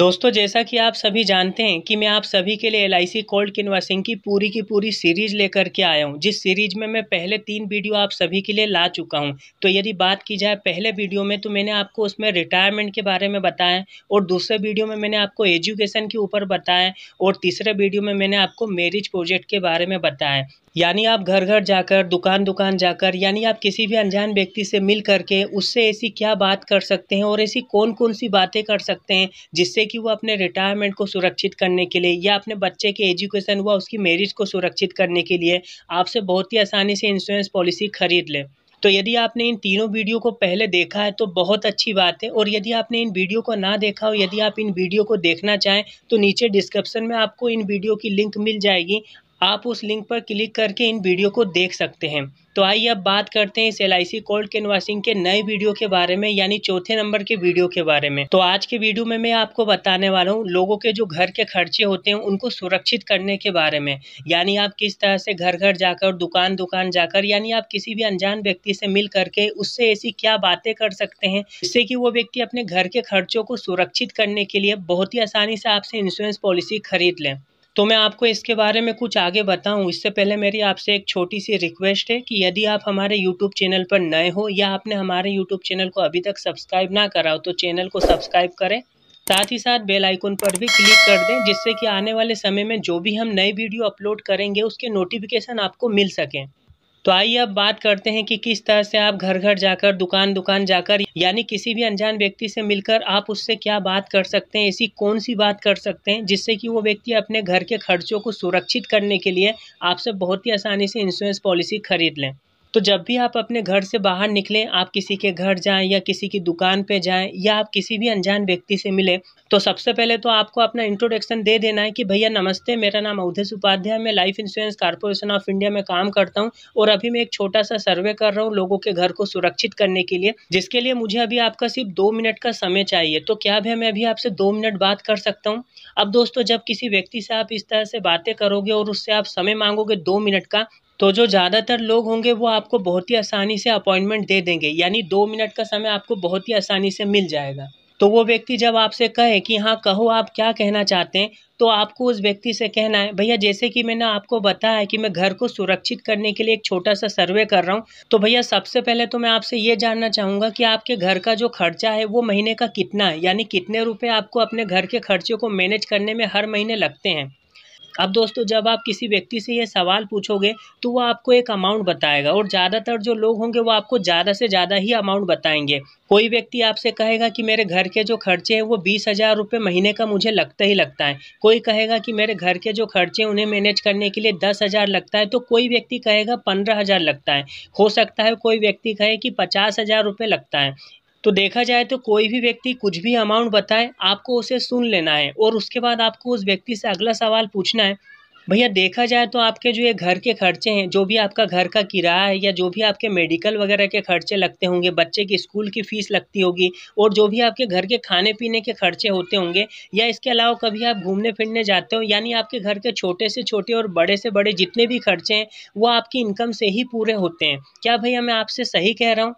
दोस्तों जैसा कि आप सभी जानते हैं कि मैं आप सभी के लिए एल आई सी कोल्ड किनवासिंग की पूरी की पूरी सीरीज लेकर के आया हूं जिस सीरीज में मैं पहले तीन वीडियो आप सभी के लिए ला चुका हूं तो यदि बात की जाए पहले वीडियो में तो मैंने आपको उसमें रिटायरमेंट के बारे में बताया और दूसरे वीडियो में मैंने आपको एजुकेशन के ऊपर बताया और तीसरे वीडियो में मैंने आपको मेरिज प्रोजेक्ट के बारे में बताया यानी आप घर घर जाकर दुकान दुकान जाकर यानी आप किसी भी अनजान व्यक्ति से मिल करके उससे ऐसी क्या बात कर सकते हैं और ऐसी कौन कौन सी बातें कर सकते हैं जिससे कि वो अपने रिटायरमेंट को सुरक्षित करने के लिए या अपने बच्चे के एजुकेशन व उसकी मेरिज को सुरक्षित करने के लिए आपसे बहुत ही आसानी से इंश्योरेंस पॉलिसी खरीद लें तो यदि आपने इन तीनों वीडियो को पहले देखा है तो बहुत अच्छी बात है और यदि आपने इन वीडियो को ना देखा हो यदि आप इन वीडियो को देखना चाहें तो नीचे डिस्क्रिप्शन में आपको इन वीडियो की लिंक मिल जाएगी आप उस लिंक पर क्लिक करके इन वीडियो को देख सकते हैं तो आइए अब बात करते हैं इस L I C cold canvassing के नए वीडियो के बारे में यानी चौथे नंबर के वीडियो के बारे में तो आज के वीडियो में मैं आपको बताने वाला हूँ लोगों के जो घर के खर्चे होते हैं उनको सुरक्षित करने के बारे में यानी आप किस तरह से घर घर जाकर दुकान दुकान जाकर यानी आप किसी भी अनजान व्यक्ति से मिल करके उससे ऐसी क्या बातें कर सकते हैं जिससे कि वो व्यक्ति अपने घर के खर्चों को सुरक्षित करने के लिए बहुत ही आसानी से आपसे इंश्योरेंस पॉलिसी खरीद लें तो मैं आपको इसके बारे में कुछ आगे बताऊं इससे पहले मेरी आपसे एक छोटी सी रिक्वेस्ट है कि यदि आप हमारे यूट्यूब चैनल पर नए हो या आपने हमारे यूट्यूब चैनल को अभी तक सब्सक्राइब ना करा हो तो चैनल को सब्सक्राइब करें साथ ही साथ बेल आइकन पर भी क्लिक कर दें जिससे कि आने वाले समय में जो भी हम नई वीडियो अपलोड करेंगे उसके नोटिफिकेशन आपको मिल सकें तो आइए अब बात करते हैं कि किस तरह से आप घर घर जाकर दुकान दुकान जाकर यानी किसी भी अनजान व्यक्ति से मिलकर आप उससे क्या बात कर सकते हैं ऐसी कौन सी बात कर सकते हैं जिससे कि वो व्यक्ति अपने घर के खर्चों को सुरक्षित करने के लिए आपसे बहुत ही आसानी से इंश्योरेंस पॉलिसी खरीद लें तो जब भी आप अपने घर से बाहर निकलें आप किसी के घर जाएं या किसी की दुकान पे जाएं या आप किसी भी अनजान व्यक्ति से मिलें तो सबसे पहले तो आपको अपना इंट्रोडक्शन दे देना है कि भैया नमस्ते मेरा नाम अवधेश उपाध्याय मैं life insurance corporation of India में काम करता हूँ और अभी मैं एक छोटा सा सर्वे कर रहा हूँ लोगों के घर को सुरक्षित करने के लिए जिसके लिए मुझे अभी आपका सिर्फ दो मिनट का समय चाहिए तो क्या भैया मैं अभी आपसे दो मिनट बात कर सकता हूँ अब दोस्तों जब किसी व्यक्ति से आप इस तरह से बातें करोगे और उससे आप समय मांगोगे दो मिनट का तो जो ज़्यादातर लोग होंगे वो आपको बहुत ही आसानी से अपॉइंटमेंट दे देंगे यानी दो मिनट का समय आपको बहुत ही आसानी से मिल जाएगा तो वो व्यक्ति जब आपसे कहे कि हाँ कहो आप क्या कहना चाहते हैं तो आपको उस व्यक्ति से कहना है भैया जैसे कि मैंने आपको बताया कि मैं घर को सुरक्षित करने के लिए एक छोटा सा सर्वे कर रहा हूँ तो भैया सबसे पहले तो मैं आपसे ये जानना चाहूँगा कि आपके घर का जो खर्चा है वो महीने का कितना है यानी कितने रुपये आपको अपने घर के खर्चे को मैनेज करने में हर महीने लगते हैं अब दोस्तों जब आप किसी व्यक्ति से ये सवाल पूछोगे तो वो आपको एक अमाउंट बताएगा और ज़्यादातर जो लोग होंगे वो आपको ज़्यादा से ज़्यादा ही अमाउंट बताएंगे कोई व्यक्ति आपसे कहेगा कि मेरे घर के जो खर्चे हैं वो बीस हज़ार रुपये महीने का मुझे लगता ही लगता है कोई कहेगा कि मेरे घर के जो खर्चे उन्हें मैनेज करने के लिए दस हज़ार लगता है तो कोई व्यक्ति कहेगा पंद्रह हज़ार लगता है हो सकता है कोई व्यक्ति कहे कि पचास हज़ार रुपये लगता है तो देखा जाए तो कोई भी व्यक्ति कुछ भी अमाउंट बताए आपको उसे सुन लेना है और उसके बाद आपको उस व्यक्ति से अगला सवाल पूछना है भैया देखा जाए तो आपके जो ये घर के खर्चे हैं जो भी आपका घर का किराया है या जो भी आपके मेडिकल वगैरह के खर्चे लगते होंगे बच्चे की स्कूल की फ़ीस लगती होगी और जो भी आपके घर के खाने पीने के खर्चे होते होंगे या इसके अलावा कभी आप घूमने फिरने जाते हो यानी आपके घर के छोटे से छोटे और बड़े से बड़े जितने भी खर्चे हैं वो आपकी इनकम से ही पूरे होते हैं क्या भैया मैं आपसे सही कह रहा हूँ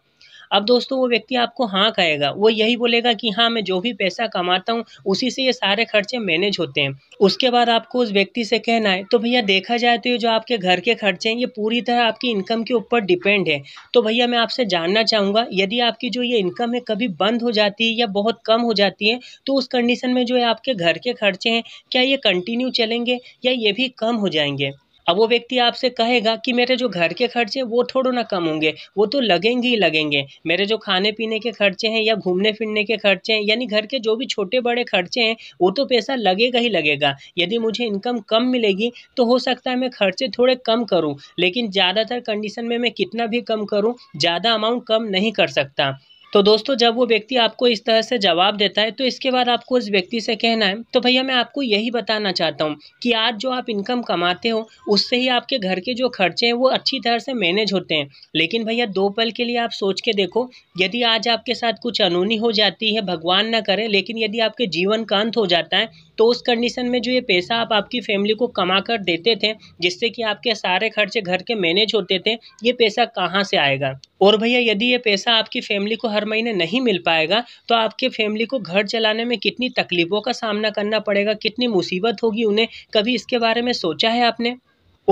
अब दोस्तों वो व्यक्ति आपको हाँ कहेगा वो यही बोलेगा कि हाँ मैं जो भी पैसा कमाता हूँ उसी से ये सारे खर्चे मैनेज होते हैं उसके बाद आपको उस व्यक्ति से कहना है तो भैया देखा जाए तो ये जो आपके घर के खर्चे हैं ये पूरी तरह आपकी इनकम के ऊपर डिपेंड है तो भैया मैं आपसे जानना चाहूँगा यदि आपकी जो ये इनकम है कभी बंद हो जाती है या बहुत कम हो जाती है तो उस कंडीशन में जो है आपके घर के खर्चे हैं क्या ये कंटिन्यू चलेंगे या ये भी कम हो जाएंगे अब वो व्यक्ति आपसे कहेगा कि मेरे जो घर के खर्चे वो थोड़ो ना कम होंगे वो तो लगेंगे ही लगेंगे मेरे जो खाने पीने के खर्चे हैं या घूमने फिरने के खर्चे हैं यानी घर के जो भी छोटे बड़े खर्चे हैं वो तो पैसा लगेगा ही लगेगा यदि मुझे इनकम कम मिलेगी तो हो सकता है मैं खर्चे थोड़े कम करूँ लेकिन ज़्यादातर कंडीशन में मैं कितना भी कम करूँ ज़्यादा अमाउंट कम नहीं कर सकता तो दोस्तों जब वो व्यक्ति आपको इस तरह से जवाब देता है तो इसके बाद आपको उस व्यक्ति से कहना है तो भैया मैं आपको यही बताना चाहता हूँ कि आज जो आप इनकम कमाते हो उससे ही आपके घर के जो खर्चे हैं वो अच्छी तरह से मैनेज होते हैं लेकिन भैया दो पल के लिए आप सोच के देखो यदि आज आपके साथ कुछ अनूनी हो जाती है भगवान ना करे लेकिन यदि आपके जीवन का अंत हो जाता है तो उस कंडीशन में जो ये पैसा आप आपकी फैमिली को कमा कर देते थे जिससे कि आपके सारे खर्चे घर के मैनेज होते थे ये पैसा कहाँ से आएगा और भैया यदि ये पैसा आपकी फैमिली को हर महीने नहीं मिल पाएगा तो आपके फैमिली को घर चलाने में कितनी तकलीफ़ों का सामना करना पड़ेगा कितनी मुसीबत होगी उन्हें कभी इसके बारे में सोचा है आपने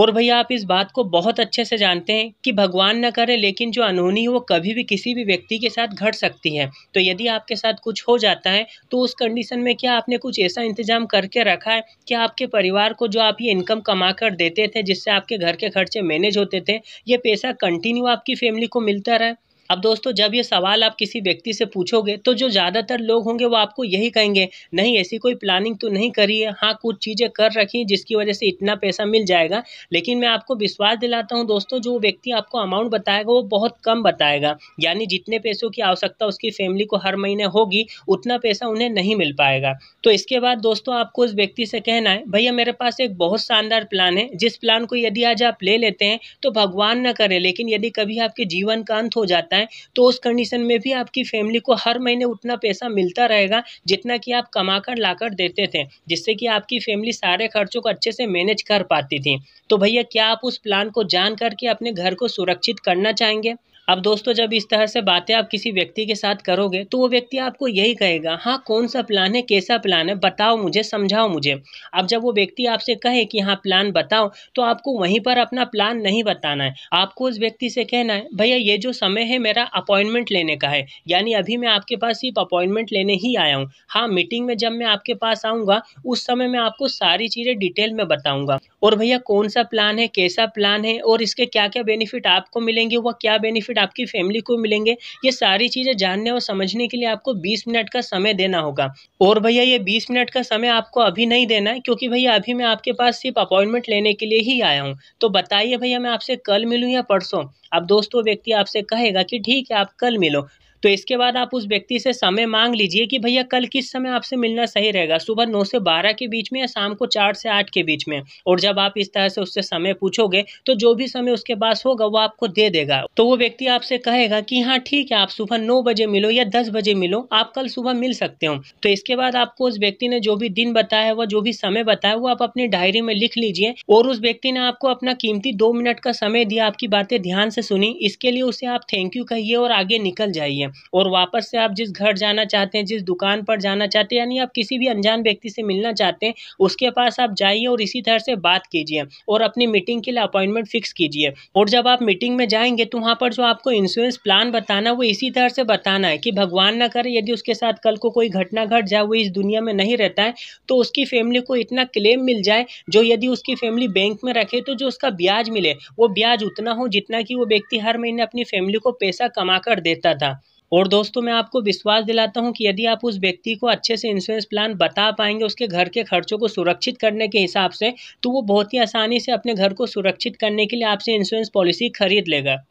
और भैया आप इस बात को बहुत अच्छे से जानते हैं कि भगवान न करे लेकिन जो अनहोनी है वो कभी भी किसी भी व्यक्ति के साथ घट सकती है तो यदि आपके साथ कुछ हो जाता है तो उस कंडीशन में क्या आपने कुछ ऐसा इंतजाम करके रखा है कि आपके परिवार को जो आप ये इनकम कमा कर देते थे जिससे आपके घर के खर्चे मैनेज होते थे ये पैसा कंटिन्यू आपकी फैमिली को मिलता रहा अब दोस्तों जब ये सवाल आप किसी व्यक्ति से पूछोगे तो जो ज़्यादातर लोग होंगे वो आपको यही कहेंगे नहीं ऐसी कोई प्लानिंग तो नहीं करी है हाँ कुछ चीज़ें कर रखी जिसकी वजह से इतना पैसा मिल जाएगा लेकिन मैं आपको विश्वास दिलाता हूँ दोस्तों जो व्यक्ति आपको अमाउंट बताएगा वो बहुत कम बताएगा यानी जितने पैसों की आवश्यकता उसकी फैमिली को हर महीने होगी उतना पैसा उन्हें नहीं मिल पाएगा तो इसके बाद दोस्तों आपको उस व्यक्ति से कहना है भैया मेरे पास एक बहुत शानदार प्लान है जिस प्लान को यदि आज आप ले लेते हैं तो भगवान ना करें लेकिन यदि कभी आपके जीवन का अंत हो जाता है है तो उस कंडीशन में भी आपकी फैमिली को हर महीने उतना पैसा मिलता रहेगा जितना कि आप कमा कर ला कर देते थे जिससे कि आपकी फैमिली सारे खर्चों को अच्छे से मैनेज कर पाती थी तो भैया क्या आप उस प्लान को जान करके अपने घर को सुरक्षित करना चाहेंगे अब दोस्तों जब इस तरह से बातें आप किसी व्यक्ति के साथ करोगे तो वो व्यक्ति आपको यही कहेगा हाँ कौन सा प्लान है कैसा प्लान है बताओ मुझे समझाओ मुझे अब जब वो व्यक्ति आपसे कहे कि हाँ प्लान बताओ तो आपको वहीं पर अपना प्लान नहीं बताना है आपको उस व्यक्ति से कहना है भैया ये जो समय है मेरा अपॉइंटमेंट लेने का है यानी अभी मैं आपके पास सिर्फ अपॉइंटमेंट लेने ही आया हूँ हाँ मीटिंग में जब मैं आपके पास आऊँगा उस समय मैं आपको सारी चीज़ें डिटेल में बताऊँगा और भैया कौन सा प्लान है कैसा प्लान है और इसके क्या क्या बेनिफिट आपको मिलेंगे वह क्या बेनिफिट बेनिफिट आपकी फैमिली को मिलेंगे ये सारी चीज़ें जानने और समझने के लिए आपको बीस मिनट का समय देना होगा और भैया ये बीस मिनट का समय आपको अभी नहीं देना है क्योंकि भैया अभी मैं आपके पास सिर्फ अपॉइंटमेंट लेने के लिए ही आया हूँ तो बताइए भैया मैं आपसे कल मिलूँ या परसों अब दोस्तों व्यक्ति आपसे कहेगा कि ठीक है आप कल मिलो तो इसके बाद आप उस व्यक्ति से समय मांग लीजिए कि भैया कल किस समय आपसे मिलना सही रहेगा सुबह नौ से बारह के बीच में या शाम को चार से आठ के बीच में और जब आप इस तरह से उससे समय पूछोगे तो जो भी समय उसके पास होगा वो आपको दे देगा तो वो व्यक्ति आपसे कहेगा कि हाँ ठीक है आप सुबह नौ बजे मिलो या दस बजे मिलो आप कल सुबह मिल सकते हो तो इसके बाद आपको उस व्यक्ति ने जो भी दिन बताया हुआ जो भी समय बताया वो आप अपनी डायरी में लिख लीजिए और उस व्यक्ति ने आपको अपना कीमती दो मिनट का समय दिया आपकी बातें ध्यान से सुनी इसके लिए उसे आप थैंक यू कहिए और आगे निकल जाइए और वापस से आप जिस घर जाना चाहते हैं जिस दुकान पर जाना चाहते हैं यानी आप किसी भी अनजान व्यक्ति से मिलना चाहते हैं उसके पास आप जाइए और इसी तरह से बात कीजिए और अपनी मीटिंग के लिए अपॉइंटमेंट फिक्स कीजिए और जब आप मीटिंग में जाएंगे तो वहाँ पर जो आपको इंश्योरेंस प्लान बताना वो इसी तरह से बताना है कि भगवान ना करे यदि उसके साथ कल को कोई घटना घट जाए वो इस दुनिया में नहीं रहता है तो उसकी फैमिली को इतना क्लेम मिल जाए जो यदि उसकी फैमिली बैंक में रखे तो जो उसका ब्याज मिले वो ब्याज उतना हो जितना कि वो व्यक्ति हर महीने अपनी फैमिली को पैसा कमा कर देता था और दोस्तों मैं आपको विश्वास दिलाता हूं कि यदि आप उस व्यक्ति को अच्छे से इंश्योरेंस प्लान बता पाएंगे उसके घर के खर्चों को सुरक्षित करने के हिसाब से तो वो बहुत ही आसानी से अपने घर को सुरक्षित करने के लिए आपसे इंश्योरेंस पॉलिसी खरीद लेगा